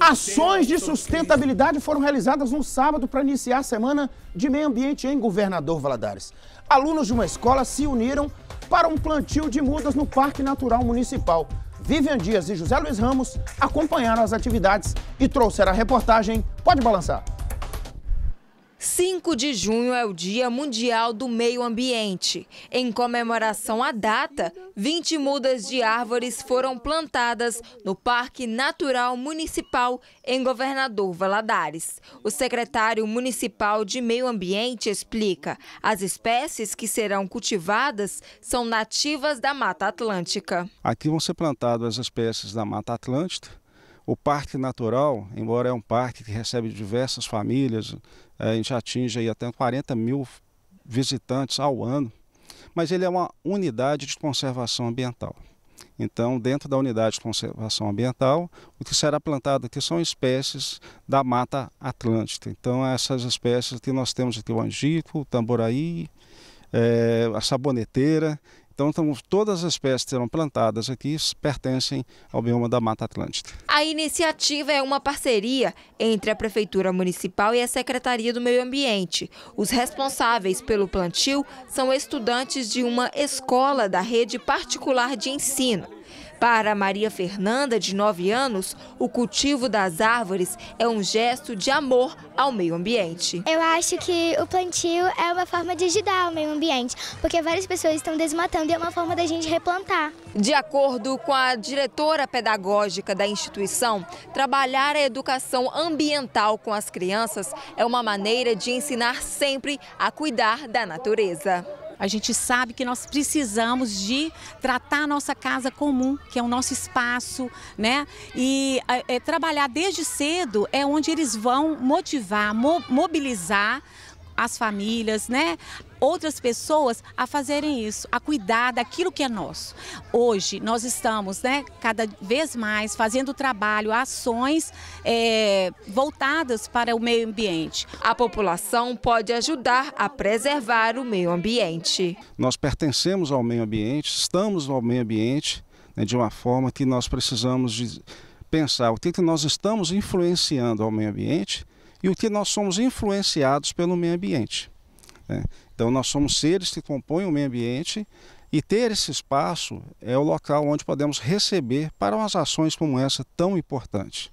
Ações de sustentabilidade foram realizadas no sábado para iniciar a semana de meio ambiente em Governador Valadares. Alunos de uma escola se uniram para um plantio de mudas no Parque Natural Municipal. Vivian Dias e José Luiz Ramos acompanharam as atividades e trouxeram a reportagem Pode Balançar. 5 de junho é o Dia Mundial do Meio Ambiente. Em comemoração à data, 20 mudas de árvores foram plantadas no Parque Natural Municipal em Governador Valadares. O secretário municipal de Meio Ambiente explica: as espécies que serão cultivadas são nativas da Mata Atlântica. Aqui vão ser plantadas as espécies da Mata Atlântica o Parque Natural, embora é um parque que recebe diversas famílias, é, a gente atinge aí até 40 mil visitantes ao ano, mas ele é uma unidade de conservação ambiental. Então, dentro da unidade de conservação ambiental, o que será plantado aqui são espécies da Mata Atlântica. Então, essas espécies que nós temos aqui o angico, o tamboraí, é, a saboneteira. Então, então, todas as espécies que serão plantadas aqui pertencem ao bioma da Mata Atlântica. A iniciativa é uma parceria entre a Prefeitura Municipal e a Secretaria do Meio Ambiente. Os responsáveis pelo plantio são estudantes de uma escola da rede particular de ensino. Para Maria Fernanda, de 9 anos, o cultivo das árvores é um gesto de amor ao meio ambiente. Eu acho que o plantio é uma forma de ajudar ao meio ambiente, porque várias pessoas estão desmatando e é uma forma da gente replantar. De acordo com a diretora pedagógica da instituição, trabalhar a educação ambiental com as crianças é uma maneira de ensinar sempre a cuidar da natureza. A gente sabe que nós precisamos de tratar a nossa casa comum, que é o nosso espaço, né? E é, é trabalhar desde cedo é onde eles vão motivar, mo mobilizar as famílias, né? Outras pessoas a fazerem isso, a cuidar daquilo que é nosso. Hoje nós estamos, né, cada vez mais fazendo trabalho, ações é, voltadas para o meio ambiente. A população pode ajudar a preservar o meio ambiente. Nós pertencemos ao meio ambiente, estamos no meio ambiente né, de uma forma que nós precisamos de pensar o que, que nós estamos influenciando ao meio ambiente e o que nós somos influenciados pelo meio ambiente. Né? Então, nós somos seres que compõem o meio ambiente e ter esse espaço é o local onde podemos receber para umas ações como essa tão importante.